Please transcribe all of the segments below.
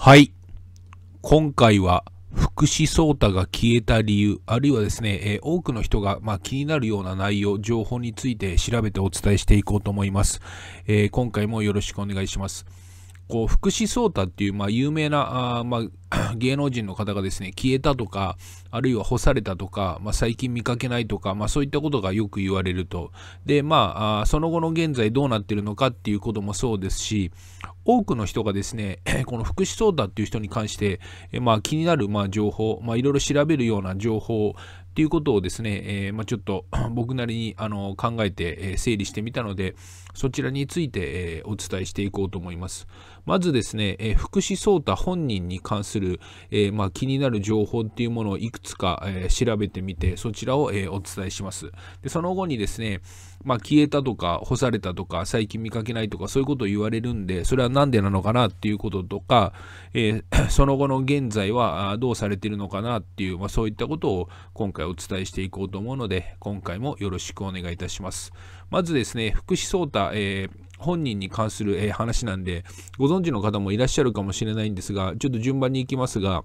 はい。今回は福士蒼太が消えた理由、あるいはですね、えー、多くの人が、まあ、気になるような内容、情報について調べてお伝えしていこうと思います。えー、今回もよろしくお願いします。こう福士蒼太っていう、まあ、有名なあ、まあ、芸能人の方がですね消えたとかあるいは干されたとか、まあ、最近見かけないとか、まあ、そういったことがよく言われるとでまあその後の現在どうなってるのかっていうこともそうですし多くの人がですね この福士蒼太っていう人に関して、まあ、気になる、まあ、情報、まあ、いろいろ調べるような情報ていうことをですね、えー、まあ、ちょっと 僕なりにあの考えて、え整理してみたので、そちらについて、えお伝えしていこうと思います。まずですね、え福士蒼太本人に関する、えまあ、気になる情報っていうものをいくつか、え調べてみて、そちらを、えお伝えします。でその後にですね、まあ、消えたとか、干されたとか、最近見かけないとか、そういうことを言われるんで、それは何でなのかなっていうこととか、えー、その後の現在はどうされてるのかなっていう、まあ、そういったことを今回お伝えしていこうと思うので、今回もよろしくお願いいたします。まずですね、福士聡太、えー本人に関する、え話なんで、ご存知の方もいらっしゃるかもしれないんですが、ちょっと順番に行きますが、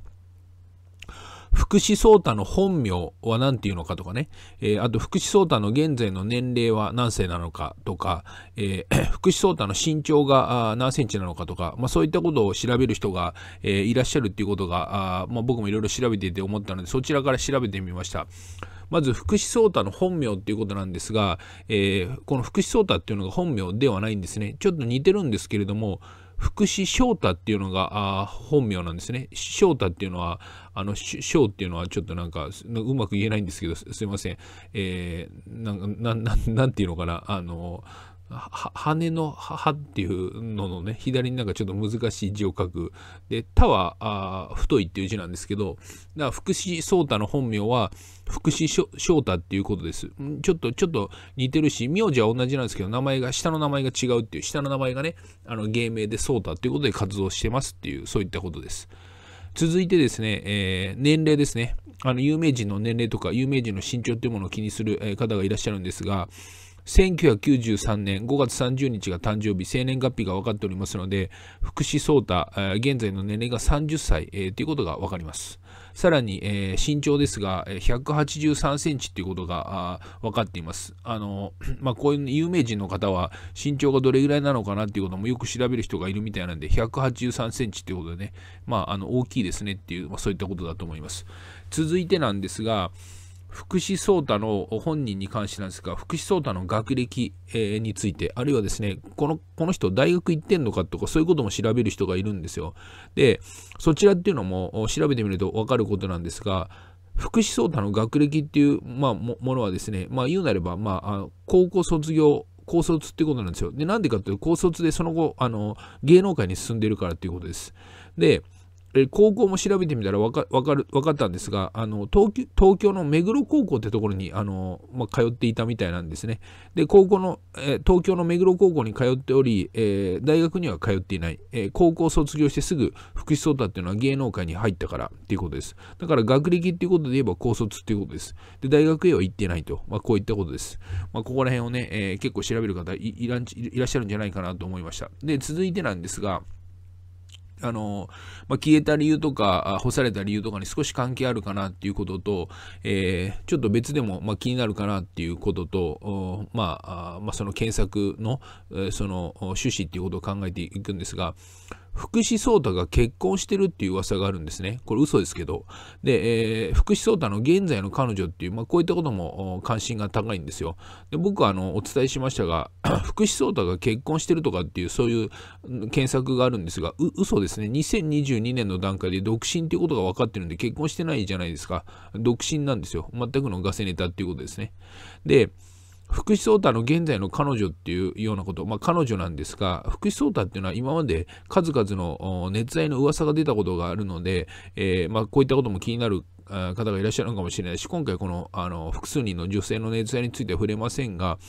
福士蒼太の本名は何ていうのかとかね、えー、あと福士蒼太の現在の年齢は何歳なのかとか、えー、福士蒼太の身長が何センチなのかとか、まあ、そういったことを調べる人が、えー、いらっしゃるっていうことが、あまあ、僕もいろいろ調べていて思ったので、そちらから調べてみました。まず福士蒼太の本名っていうことなんですが、えー、この福士蒼太っていうのが本名ではないんですね。ちょっと似てるんですけれども、福士翔太っていうのが本名なんですね。翔太っていうのは、あの、翔っていうのはちょっとなんか、うまく言えないんですけど、すいません。えー、なんか、なん、なん、ていうのかな、あの羽の歯っていうののね、左になんかちょっと難しい字を書く。で、田は、太いっていう字なんですけど、だから福士蒼太の本名は福士翔太っていうことです。ちょっと、ちょっと似てるし、名字は同じなんですけど、名前が、下の名前が違うっていう、下の名前がね、あの、芸名で蒼太っていうことで活動してますっていう、そういったことです。続いてですね、えー、年齢ですね。あの、有名人の年齢とか、有名人の身長っていうものを気にする方がいらっしゃるんですが、1993年5月30日が誕生日、生年月日が分かっておりますので、福士蒼太、現在の年齢が30歳、えー、ということが分かります。さらに、えー、身長ですが、183センチということが分かっています。あの、まあ、こういう有名人の方は身長がどれぐらいなのかなっていうこともよく調べる人がいるみたいなんで、183センチということでね、まあ、あの、大きいですねっていう、まあ、そういったことだと思います。続いてなんですが、福士蒼太の本人に関してなんですが、福士蒼太の学歴、えー、について、あるいはですね、このこの人大学行ってんのかとか、そういうことも調べる人がいるんですよ。で、そちらっていうのも調べてみると分かることなんですが、福士蒼太の学歴っていう、まあ、ものはですね、まあ、言うなれば、まあ、高校卒業高卒ってことなんですよ。で、なんでかっていうと、高卒でその後、あの、芸能界に進んでいるからっていうことです。で、え高校も調べてみたら分か分かる分かったんですがあの東京の目黒高校ってところにあの、まあ、通っていたみたいなんですねで高校の、え東京の目黒高校に通っており、えー、大学には通っていない、えー、高校卒業してすぐ福士蒼太っていうのは芸能界に入ったからっていうことですだから学歴っていうことで言えば高卒っていうことですで大学へは行ってないと、まあ、こういったことです、まあ、ここら辺をね、えー、結構調べる方いらんいらっしゃるんじゃないかなと思いましたで続いてなんですがあの、まあ、消えた理由とか、干された理由とかに少し関係あるかなっていうことと、えー、ちょっと別でも、まあ、気になるかなっていうことと、まあ、まあ、その検索の、その趣旨っていうことを考えていくんですが、福士蒼太が結婚してるっていう噂があるんですね。これ嘘ですけど。で、えー、福士蒼太の現在の彼女っていう、まあ、こういったことも関心が高いんですよ。で僕はあのお伝えしましたが、福士蒼太が結婚してるとかっていう、そういう検索があるんですが、う嘘ですね。2022年の段階で独身っていうことが分かってるんで、結婚してないじゃないですか。独身なんですよ。全くのガセネタっていうことですね。で、福士蒼太の現在の彼女っていうようなこと、まあ、彼女なんですが、福士蒼太っていうのは今まで数々の熱愛の噂が出たことがあるので、えー、まあ、こういったことも気になる方がいらっしゃるのかもしれないし、今回このあの複数人の女性の熱愛については触れませんが、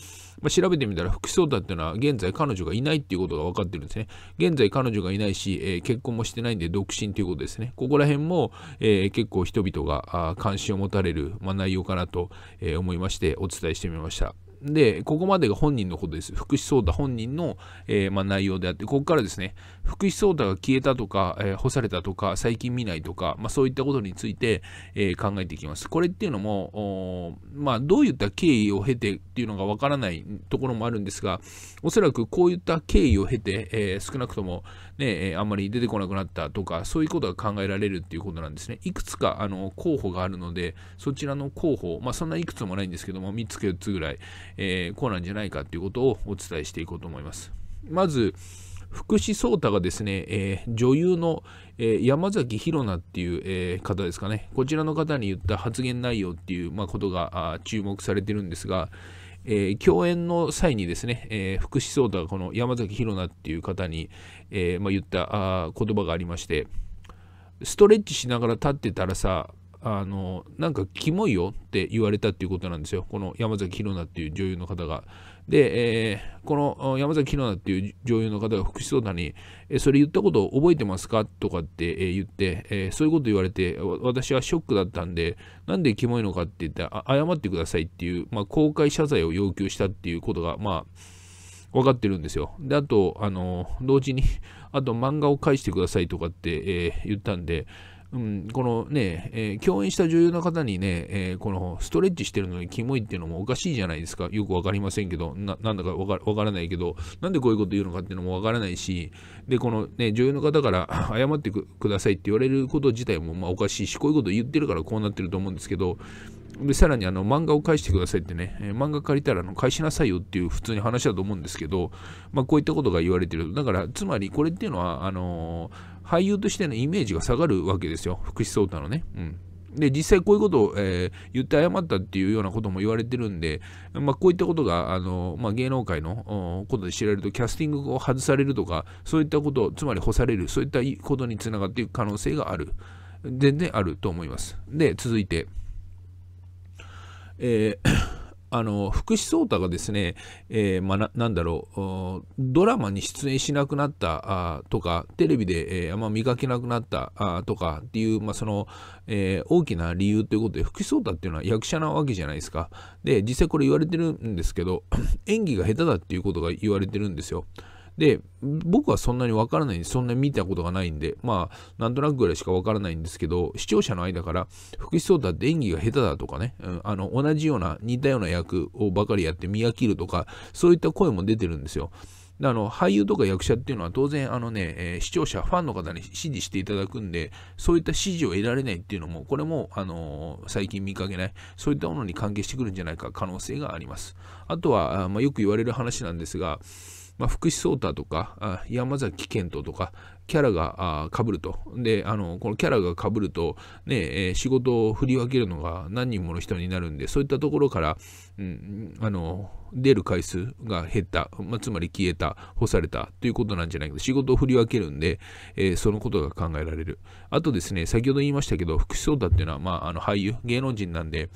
まあ、調べてみたら、福士蒼太っていうのは現在彼女がいないっていうことが分かってるんですね。現在彼女がいないし、えー、結婚もしてないんで独身ということですね。ここら辺も、えー、結構人々が関心を持たれる、まあ、内容かなと思いましてお伝えしてみました。で、ここまでが本人のことです。福士蒼太本人の、えー、まあ、内容であって、ここからですね、福士蒼太が消えたとか、えー、干されたとか、最近見ないとか、まあ、そういったことについて、えー、考えていきます。これっていうのも、まあ、どういった経緯を経てっていうのがわからないところもあるんですが、おそらくこういった経緯を経て、え少なくとも、ね、えあんまり出てこなくなったとか、そういうことが考えられるっていうことなんですね。いくつかあの候補があるので、そちらの候補、まあ、そんないくつもないんですけども、3つか4つぐらい、えー、こうなんじゃないかということをお伝えしていこうと思います。まず、福士蒼太がですね、えー、女優の、えー、山崎宏奈っていう、えー、方ですかね、こちらの方に言った発言内容っていう、まあ、ことがあ注目されてるんですが、えー、共演の際にですね、えー、福士蒼太がこの山崎宏奈っていう方に、えーまあ、言ったあ言葉がありまして、ストレッチしながら立ってたらさ、あのなんかキモいよって言われたっていうことなんですよこの山崎ひろなっていう女優の方が。で、えー、この山崎ひろなっていう女優の方が福士蒼談に、えそれ言ったこと覚えてますかとかって、え言って、えー、そういうこと言われて、私はショックだったんで、なんでキモいのかって言って、謝ってくださいっていう、まあ、公開謝罪を要求したっていうことが、まあ、分かってるんですよ。で、あと、あの、同時に、あと漫画を返してくださいとかって、えー、言ったんで、うん、このね、えー、共演した女優の方にね、えー、このストレッチしてるのにキモいっていうのもおかしいじゃないですか。よくわかりませんけど、ななんだかわからないけど、なんでこういうこと言うのかっていうのもわからないし、で、このね、女優の方から 謝ってくださいって言われること自体もまあおかしいし、こういうこと言ってるからこうなってると思うんですけど、でさらにあの漫画を返してくださいってね、えー、漫画借りたらあの返しなさいよっていう普通に話だと思うんですけど、まあ、こういったことが言われてる。だから、つまりこれっていうのは、あのー俳優としてのイメージが下がるわけですよ福士蒼太のね。うんで実際こういうことを、えー、言って謝ったっていうようなことも言われてるんで、まあ、こういったことがあの、まあ、芸能界のことで知られるとキャスティングを外されるとかそういったことつまり干されるそういったことにつながっていく可能性がある全然あると思いますで続いて、えーあの福士蒼太がですね、えー、まあ、ななんだろうドラマに出演しなくなったあとかテレビで、えー、あんま見かけなくなったあとかっていう、まあそのえー、大きな理由ということで福士蒼太っていうのは役者なわけじゃないですかで実際これ言われてるんですけど 演技が下手だっていうことが言われてるんですよ。で、僕はそんなにわからないそんなに見たことがないんで、まあ、なんとなくぐらいしかわからないんですけど、視聴者の間から、福士蒼汰って演技が下手だとかね、うん、あの、同じような、似たような役をばかりやって見飽きるとか、そういった声も出てるんですよ。あの俳優とか役者っていうのは当然あのね、えー、視聴者、ファンの方に支持していただくんで、そういった支持を得られないっていうのも、これも、あのー、最近見かけない、そういったものに関係してくるんじゃないか可能性があります。あとは、あまあ、よく言われる話なんですが、まあ、福士蒼太とか山崎賢人とかキャラがかぶるとであのこのキャラがかぶると、ね、え仕事を振り分けるのが何人もの人になるんでそういったところから、うん、あの出る回数が減った、まあ、つまり消えた干されたということなんじゃないけど仕事を振り分けるんで、えー、そのことが考えられるあとですね先ほど言いましたけど福士蒼太っていうのは、まあ、あの俳優芸能人なんで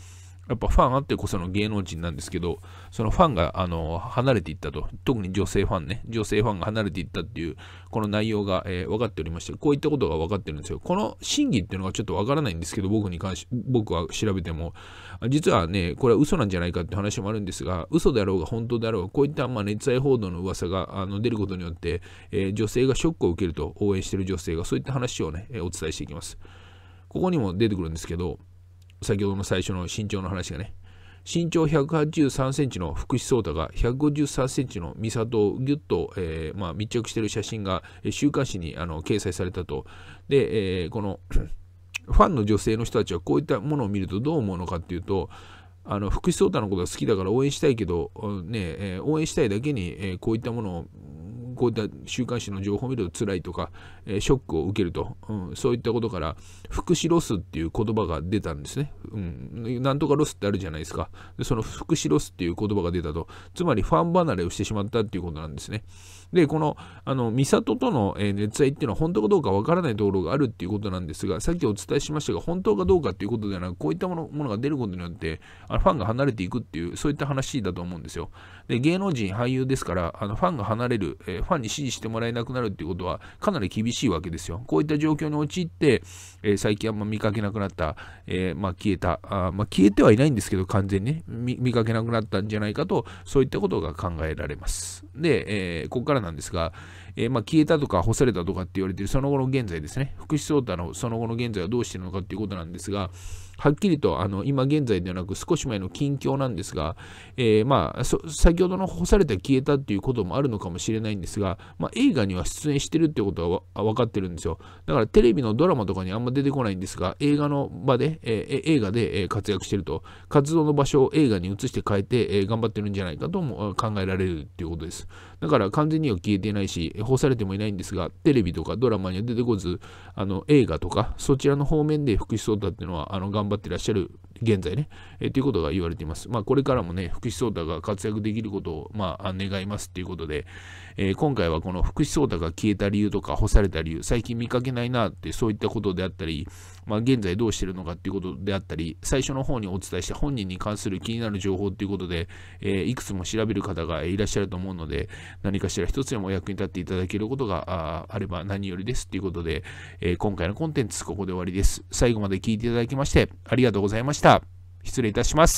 やっぱファンあってこその芸能人なんですけど、そのファンがあの離れていったと、特に女性ファンね、女性ファンが離れていったっていう、この内容が、えー、分かっておりまして、こういったことが分かってるんですよ。この真偽っていうのがちょっと分からないんですけど、僕に関し、僕は調べても、実はね、これは嘘なんじゃないかって話もあるんですが、嘘であろうが本当であろうが、こういったまあ熱愛報道の噂があの出ることによって、えー、女性がショックを受けると応援してる女性が、そういった話をね、お伝えしていきます。ここにも出てくるんですけど、先ほどの最初の身長の話がね、身長183センチの福士蒼太が153センチの美里をぎゅっと、えーまあ、密着している写真が週刊誌にあの掲載されたと。で、えー、このファンの女性の人たちはこういったものを見るとどう思うのかっていうと、あの福士蒼太のことが好きだから応援したいけど、ねえー、応援したいだけに、えー、こういったものをこういった週刊誌の情報を見ると辛いとか、えー、ショックを受けると、うん、そういったことから、福祉ロスっていう言葉が出たんですね。うん、なんとかロスってあるじゃないですか。でその福祉ロスっていう言葉が出たと、つまりファン離れをしてしまったっていうことなんですね。で、この、あの、美里との熱愛っていうのは本当かどうかわからないところがあるっていうことなんですが、さっきお伝えしましたが、本当かどうかっていうことではなく、こういったものものが出ることによって、あのファンが離れていくっていう、そういった話だと思うんですよ。で、芸能人、俳優ですから、あのファンが離れる、えー、ファンに支持してもらえなくなるっていうことはかなり厳しいわけですよ。こういった状況に陥って、えー、最近あんま見かけなくなった、えー、まあ、消えたあ、まあ、消えてはいないんですけど完全にね見かけなくなったんじゃないかとそういったことが考えられます。で、えー、ここからなんですが、えまあ、消えたとか干されたとかって言われているその後の現在ですね福祉相談のその後の現在はどうしてるのかっていうことなんですがはっきりとあの今現在ではなく少し前の近況なんですが、えー、まあ、先ほどの干された消えたっていうこともあるのかもしれないんですが、まあ、映画には出演してるってことは分かってるんですよ。だからテレビのドラマとかにあんま出てこないんですが、映画の場で、えー、映画で活躍してると、活動の場所を映画に移して変えて、えー、頑張ってるんじゃないかとも考えられるっていうことです。だから完全には消えてないし、干されてもいないんですが、テレビとかドラマには出てこず、あの映画とか、そちらの方面で福祉相談っていうのはあの頑張頑張ってらっしゃる現在ね、えということが言われています。まあ、これからもね、福士蒼太が活躍できることを、まあ、願いますということで、えー、今回はこの福士蒼太が消えた理由とか干された理由、最近見かけないなって、そういったことであったり、まあ、現在どうしてるのかっていうことであったり、最初の方にお伝えした本人に関する気になる情報っていうことで、えー、いくつも調べる方がいらっしゃると思うので、何かしら一つでもお役に立っていただけることがあれば何よりですということで、えー、今回のコンテンツ、ここで終わりです。最後まで聞いていただきまして、ありがとうございました。失礼いたします。